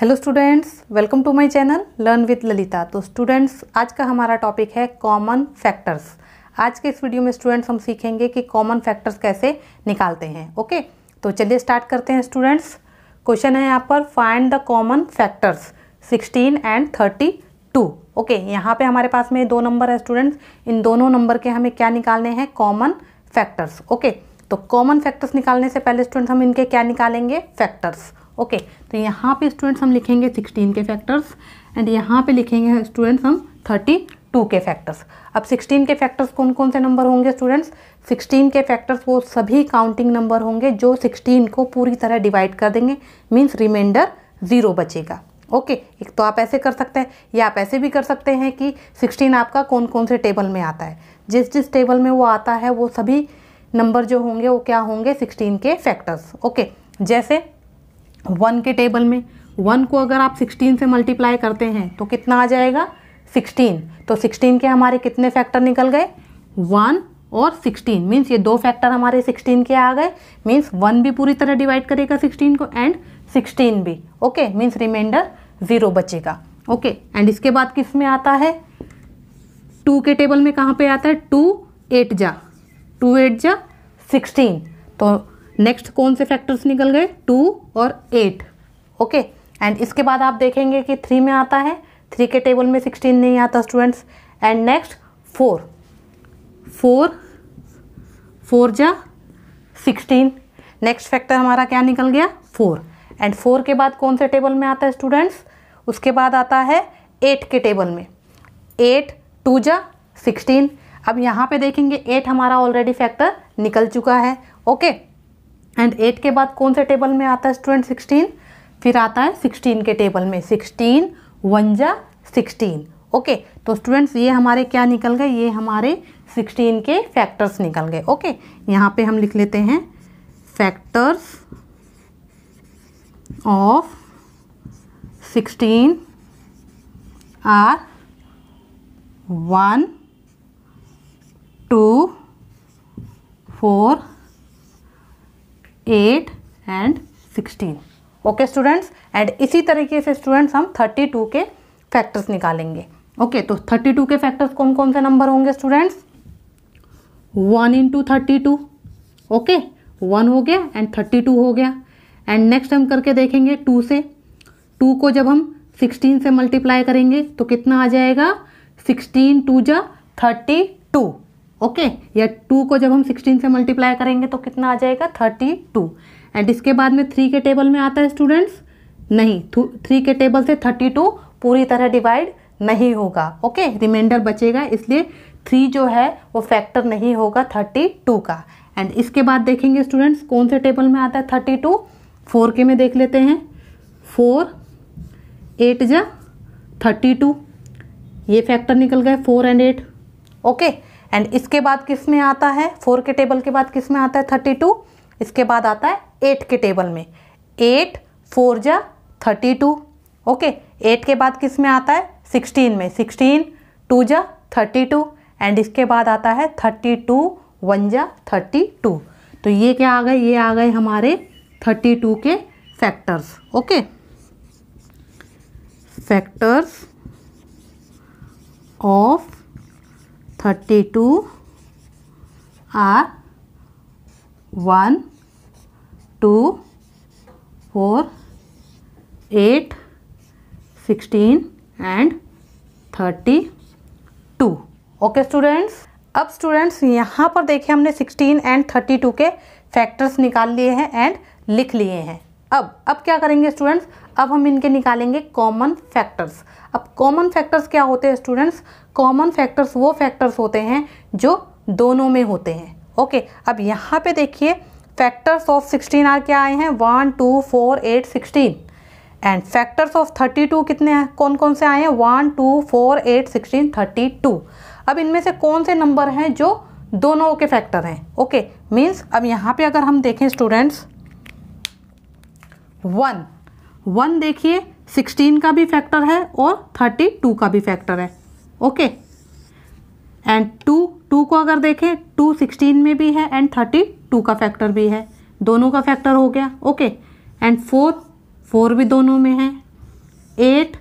Hello students welcome to my channel learn with Lalita तो students आज का हमारा टॉपिक है कॉमन फैक्टर्स आज के इस वीडियो में स्टूडेंट्स हम सीखेंगे कि कॉमन फैक्टर्स कैसे निकालते हैं ओके तो चलिए स्टार्ट करते हैं स्टूडेंट्स क्वेश्चन है यहाँ पर find the common factors 16 and 32 okay यहाँ पर हमारे पास में दो नंबर है स्टूडेंट्स इन दोनों नंबर के हमें क्या निकालने हैं कॉमन फैक्टर्स ओके तो कॉमन फैक्टर्स निकालने से पहले स्टूडेंट्स हम इनके क्या निकालेंगे फैक्टर्स ओके तो यहाँ पे स्टूडेंट्स हम लिखेंगे सिक्सटीन के फैक्टर्स एंड यहाँ पे लिखेंगे स्टूडेंट्स हम थर्टी टू के फैक्टर्स अब सिक्सटीन के फैक्टर्स कौन कौन से नंबर होंगे स्टूडेंट्स सिक्सटीन के फैक्टर्स वो सभी काउंटिंग नंबर होंगे जो सिक्सटीन को पूरी तरह डिवाइड कर देंगे मीन्स रिमाइंडर ज़ीरो बचेगा ओके एक तो आप ऐसे कर सकते हैं या आप ऐसे भी कर सकते हैं कि सिक्सटीन आपका कौन कौन से टेबल में आता है जिस जिस टेबल में वो आता है वो सभी नंबर जो होंगे वो क्या होंगे सिक्सटीन के फैक्टर्स ओके जैसे वन के टेबल में वन को अगर आप सिक्सटीन से मल्टीप्लाई करते हैं तो कितना आ जाएगा सिक्सटीन तो सिक्सटीन के हमारे कितने फैक्टर निकल गए वन और सिक्सटीन मीन्स ये दो फैक्टर हमारे सिक्सटीन के आ गए मीन्स वन भी पूरी तरह डिवाइड करेगा सिक्सटीन को एंड सिक्सटीन भी ओके मीन्स रिमाइंडर ज़ीरो बचेगा ओके एंड इसके बाद किस में आता है टू के टेबल में कहाँ पे आता है टू एट जा टू एट जा सिक्सटीन तो नेक्स्ट कौन से फैक्टर्स निकल गए टू और एट ओके एंड इसके बाद आप देखेंगे कि थ्री में आता है थ्री के टेबल में सिक्सटीन नहीं आता students and next four four four जा सिक्सटीन नेक्स्ट फैक्टर हमारा क्या निकल गया फोर एंड फोर के बाद कौन से टेबल में आता है स्टूडेंट्स उसके बाद आता है एट के टेबल में एट टू जा सिक्सटीन अब यहाँ पे देखेंगे एट हमारा ऑलरेडी फैक्टर निकल चुका है ओके okay? एंड एट के बाद कौन से टेबल में आता है स्टूडेंट सिक्सटीन फिर आता है सिक्सटीन के टेबल में सिक्सटीन वन जा सिक्सटीन ओके तो स्टूडेंट्स ये हमारे क्या निकल गए ये हमारे सिक्सटीन के फैक्टर्स निकल गए ओके यहाँ पे हम लिख लेते हैं factors of sixteen are one two four eight and sixteen okay students and इसी तरीके से स्टूडेंट्स हम थर्टी टू के फैक्टर्स निकालेंगे ओके okay, तो थर्टी टू के फैक्टर्स कौन कौन से नंबर होंगे students one into thirty two okay one हो गया एंड थर्टी टू हो गया एंड नेक्स्ट हम करके देखेंगे टू से टू को जब हम सिक्सटीन से मल्टीप्लाई करेंगे तो कितना आ जाएगा सिक्सटीन टू जा थर्टी टू ओके या टू को जब हम सिक्सटीन से मल्टीप्लाई करेंगे तो कितना आ जाएगा थर्टी टू एंड इसके बाद में थ्री के टेबल में आता है स्टूडेंट्स नहीं थ्री के टेबल से थर्टी टू पूरी तरह डिवाइड नहीं होगा ओके रिमाइंडर बचेगा इसलिए थ्री जो है वो फैक्टर नहीं होगा थर्टी टू का एंड इसके बाद देखेंगे स्टूडेंट्स कौन से टेबल में आता है थर्टी टू फोर के में देख लेते हैं फोर एट जा थर्टी टू ये फैक्टर निकल गए four and eight okay and इसके बाद किस में आता है फोर के टेबल के बाद किस में आता है थर्टी टू इसके बाद आता है एट के टेबल में एट फोर जा थर्टी टू ओके एट के बाद किस में आता है सिक्सटीन में सिक्सटीन टू जा थर्टी टू एंड इसके बाद आता है थर्टी टू वन जा थर्टी टू तो ये क्या आ गए ये आ गए हमारे थर्टी टू के factors okay factors of thirty two are one two four eight sixteen and thirty two okay students अब स्टूडेंट्स यहाँ पर देखें हमने सिक्सटीन एंड थर्टी टू के फैक्टर्स निकाल लिए हैं एंड लिख लिए हैं अब अब क्या करेंगे स्टूडेंट्स अब हम इनके निकालेंगे कॉमन फैक्टर्स अब कॉमन फैक्टर्स क्या होते हैं स्टूडेंट्स कॉमन फैक्टर्स वो फैक्टर्स होते हैं जो दोनों में होते हैं ओके अब यहाँ पे देखिए फैक्टर्स ऑफ सिक्सटीन आर क्या आए हैं one two four eight sixteen and factors of thirty two कितने हैं कौन कौन से आए हैं one two four eight sixteen thirty two अब इनमें से कौन से नंबर हैं जो दोनों के फैक्टर हैं ओके मीन्स अब यहाँ पे अगर हम देखें स्टूडेंट्स वन वन देखिए सिक्सटीन का भी फैक्टर है और थर्टी टू का भी फैक्टर है ओके एंड टू टू को अगर देखें टू सिक्सटीन में भी है एंड थर्टी टू का फैक्टर भी है दोनों का फैक्टर हो गया ओके एंड फोर फोर भी दोनों में है एट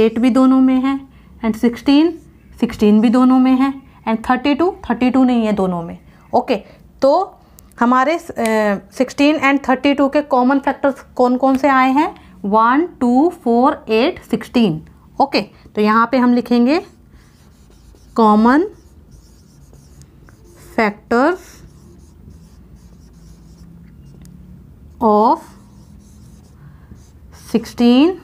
एट भी दोनों में है एंड सिक्सटीन सिक्सटीन भी दोनों में है and thirty two thirty two नहीं है दोनों में ओके okay, तो हमारे सिक्सटीन एंड थर्टी टू के कॉमन फैक्टर्स कौन कौन से आए हैं one two four eight sixteen okay तो यहाँ पे हम लिखेंगे common factors of sixteen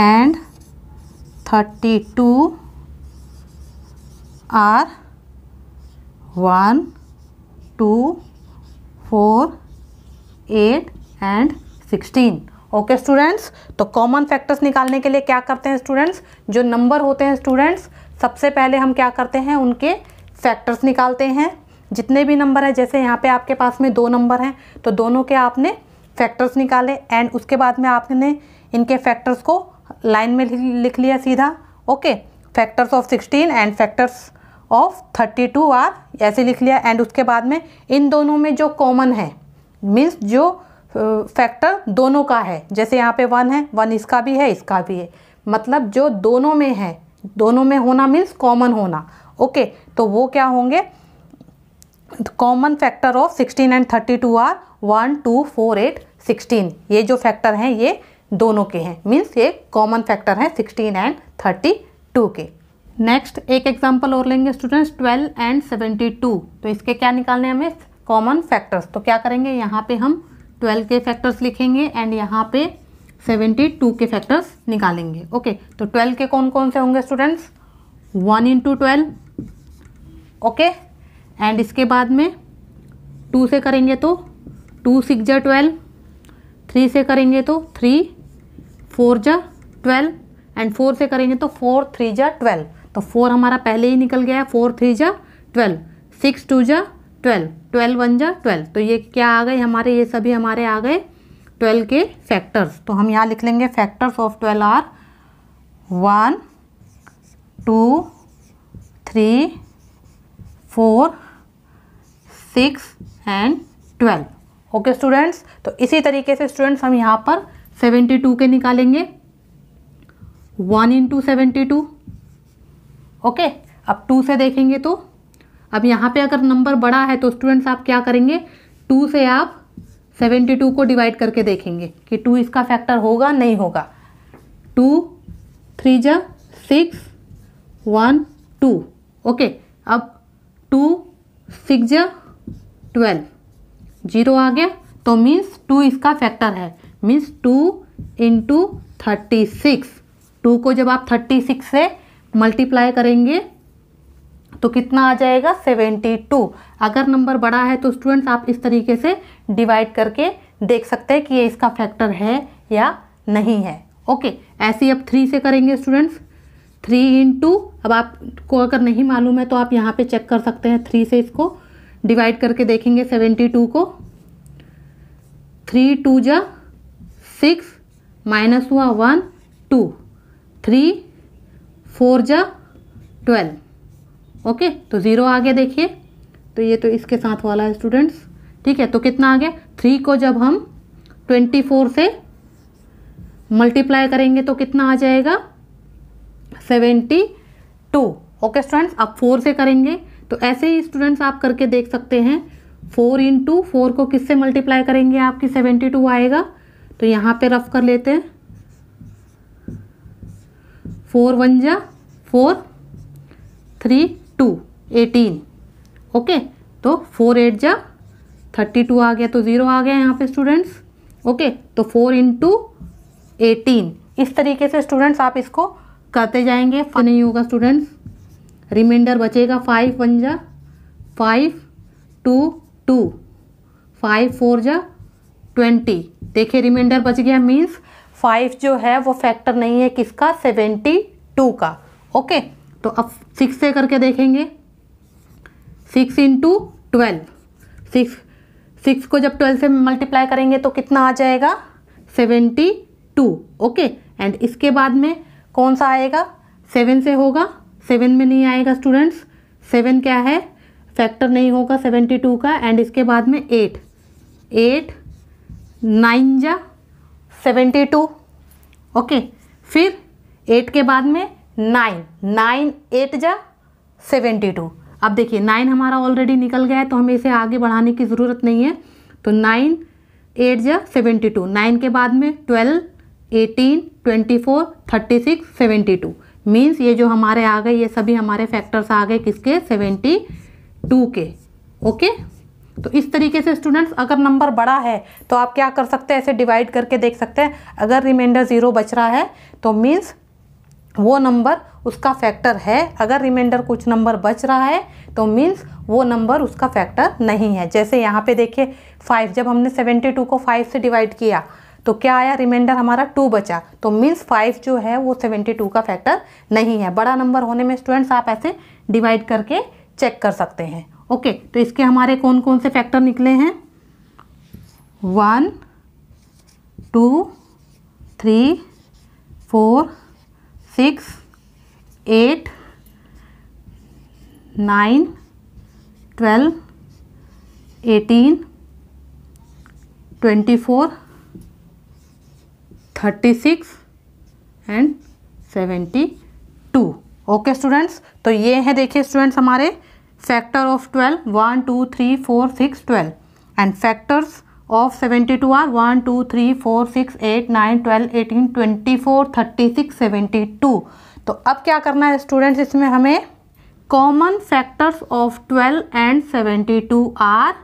and thirty two are one two four eight and sixteen okay students तो कॉमन फैक्टर्स निकालने के लिए क्या करते हैं स्टूडेंट्स जो नंबर होते हैं स्टूडेंट्स सबसे पहले हम क्या करते हैं उनके फैक्टर्स निकालते हैं जितने भी नंबर हैं जैसे यहाँ पे आपके पास में दो नंबर हैं तो दोनों के आपने फैक्टर्स निकाले एंड उसके बाद में आपने इनके फैक्टर्स को लाइन में लिख लिया सीधा okay factors of sixteen and factors of thirty two are ऐसे लिख लिया एंड उसके बाद में इन दोनों में जो कॉमन है मीन्स जो फैक्टर दोनों का है जैसे यहाँ पे वन है वन इसका भी है इसका भी है मतलब जो दोनों में है दोनों में होना मीन्स कॉमन होना ओके तो वो क्या होंगे common factor of sixteen and thirty two are one two four eight sixteen ये जो फैक्टर हैं ये दोनों के हैं मीन्स ये कॉमन फैक्टर हैं सिक्सटीन एंड थर्टी टू के नेक्स्ट एक एग्जाम्पल और लेंगे students twelve and seventy two तो इसके क्या निकालने हमें कॉमन फैक्टर्स तो क्या करेंगे यहाँ पे हम ट्वेल्व के फैक्टर्स लिखेंगे एंड यहाँ पे सेवेंटी टू के फैक्टर्स निकालेंगे ओके तो ट्वेल्व के कौन कौन से होंगे students one into twelve okay and इसके बाद में टू से करेंगे तो टू सिक्स जा ट्वेल्व थ्री से करेंगे तो थ्री फोर जा ट्वेल्व एंड फोर से करेंगे तो फोर थ्री जा ट्वेल्व तो फोर हमारा पहले ही निकल गया है फोर थ्री जा ट्वेल्व सिक्स टू जा ट्वेल्व ट्वेल्व वन जा ट्वेल्व तो ये क्या आ गए हमारे ये सभी हमारे आ गए ट्वेल्व के फैक्टर्स तो हम यहाँ लिख लेंगे factors of twelve are one two three four six and twelve okay students तो इसी तरीके से स्टूडेंट्स हम यहाँ पर सेवेंटी टू के निकालेंगे one into seventy two okay अब टू से देखेंगे तो अब यहाँ पे अगर नंबर बड़ा है तो स्टूडेंट्स आप क्या करेंगे टू से आप सेवेंटी टू को डिवाइड करके देखेंगे कि टू इसका फैक्टर होगा नहीं होगा टू थ्री जा सिक्स वन टू ओके अब टू सिक्स जा ट्वेल्व जीरो आ गया तो मीन्स टू इसका फैक्टर है means two into thirty six two को जब आप थर्टी सिक्स से मल्टीप्लाई करेंगे तो कितना आ जाएगा सेवेंटी टू अगर नंबर बड़ा है तो स्टूडेंट्स आप इस तरीके से डिवाइड करके देख सकते हैं कि ये इसका फैक्टर है या नहीं है ओके ऐसे ही अब थ्री से करेंगे स्टूडेंट्स थ्री इन टू अब आपको अगर नहीं मालूम है तो आप यहाँ पे चेक कर सकते हैं थ्री से इसको डिवाइड करके देखेंगे सेवेंटी टू को थ्री टू जा सिक्स माइनस हुआ वन टू थ्री फोर जा ट्वेल्व ओके तो ज़ीरो आ गया देखिए तो ये तो इसके साथ वाला है स्टूडेंट्स ठीक है तो कितना आ गया थ्री को जब हम ट्वेंटी फोर से मल्टीप्लाई करेंगे तो कितना आ जाएगा सेवेंटी टू ओके स्टूडेंट्स आप फोर से करेंगे तो ऐसे ही स्टूडेंट्स आप करके देख सकते हैं फोर इन टू फोर को किससे मल्टीप्लाई करेंगे आपकी सेवेंटी टू आएगा तो यहाँ पे रफ कर लेते हैं फोर वन जा four three two eighteen okay तो फोर एट जा थर्टी टू आ गया तो ज़ीरो आ गया यहाँ पे स्टूडेंट्स ओके तो फोर इंटू एटीन इस तरीके से स्टूडेंट्स आप इसको करते जाएंगे फन नहीं होगा स्टूडेंट्स रिमाइंडर बचेगा फाइव वन जा five two two five four जा ट्वेंटी देखिए रिमाइंडर बच गया मीन्स फाइव जो है वो फैक्टर नहीं है किसका सेवेंटी टू का ओके okay? तो अब सिक्स से करके देखेंगे six into twelve six six को जब ट्वेल्व से मल्टीप्लाई करेंगे तो कितना आ जाएगा सेवेंटी टू ओके एंड इसके बाद में कौन सा आएगा सेवन से होगा सेवन में नहीं आएगा स्टूडेंट्स सेवन क्या है फैक्टर नहीं होगा सेवेंटी टू का एंड इसके बाद में एट एट नाइन जा सेवेंटी टू ओके फिर एट के बाद में नाइन नाइन एट जा सेवेंटी टू अब देखिए नाइन हमारा ऑलरेडी निकल गया है तो हमें इसे आगे बढ़ाने की ज़रूरत नहीं है तो नाइन एट जा सेवेंटी टू नाइन के बाद में twelve eighteen twenty four thirty six seventy two means ये जो हमारे आ गए ये सभी हमारे फैक्टर्स आ गए किसके सेवेंटी टू के ओके तो इस तरीके से स्टूडेंट्स अगर नंबर बड़ा है तो आप क्या कर सकते हैं ऐसे डिवाइड करके देख सकते हैं अगर रिमाइंडर ज़ीरो बच रहा है तो मीन्स वो नंबर उसका फैक्टर है अगर रिमाइंडर कुछ नंबर बच रहा है तो मीन्स वो नंबर उसका फैक्टर नहीं है जैसे यहाँ पे देखिए फाइव जब हमने सेवेंटी टू को फाइव से डिवाइड किया तो क्या आया रिमाइंडर हमारा टू बचा तो मीन्स फाइव जो है वो सेवेंटी टू का फैक्टर नहीं है बड़ा नंबर होने में स्टूडेंट्स आप ऐसे डिवाइड करके चेक कर सकते हैं ओके तो इसके हमारे कौन कौन से फैक्टर निकले हैं one two three four six eight nine twelve eighteen twenty four thirty six and seventy two okay students तो ये है देखिए स्टूडेंट्स हमारे factor of twelve one two three four six twelve and factors of seventy two are one two three four six eight nine twelve eighteen twenty four thirty six seventy two तो अब क्या करना है students इसमें हमें common factors of twelve and seventy two are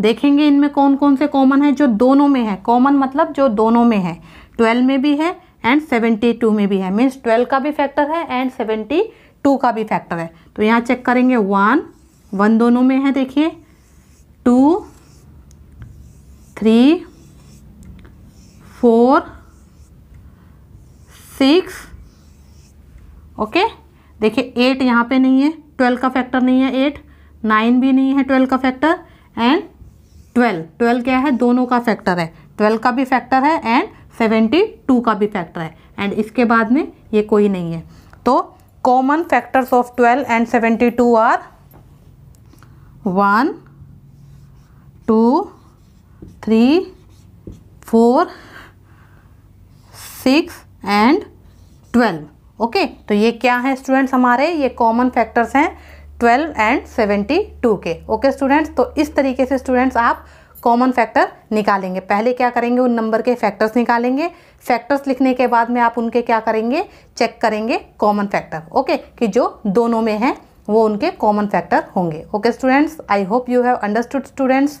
देखेंगे इनमें कौन कौन से कॉमन है जो दोनों में है कॉमन मतलब जो दोनों में है ट्वेल्व में भी है एंड सेवेंटी टू में भी है मीन्स ट्वेल्व का भी फैक्टर है एंड सेवेंटी टू का भी फैक्टर है तो यहाँ चेक करेंगे वन वन दोनों में है देखिए two three four six okay देखिए एट यहाँ पे नहीं है ट्वेल्व का फैक्टर नहीं है एट नाइन भी नहीं है ट्वेल्व का फैक्टर एंड ट्वेल्व ट्वेल्व क्या है दोनों का फैक्टर है ट्वेल्व का भी फैक्टर है एंड सेवेंटी टू का भी फैक्टर है एंड इसके बाद में ये कोई नहीं है तो common factors of twelve and seventy two are one two three four six and twelve okay तो ये क्या है स्टूडेंट्स हमारे ये कॉमन फैक्टर्स हैं ट्वेल्व एंड सेवेंटी टू के ओके स्टूडेंट्स तो इस तरीके से स्टूडेंट्स आप कॉमन फैक्टर निकालेंगे पहले क्या करेंगे उन नंबर के फैक्टर्स निकालेंगे फैक्टर्स लिखने के बाद में आप उनके क्या करेंगे चेक करेंगे कॉमन फैक्टर ओके कि जो दोनों में हैं वो उनके कॉमन फैक्टर होंगे okay students I hope you have understood students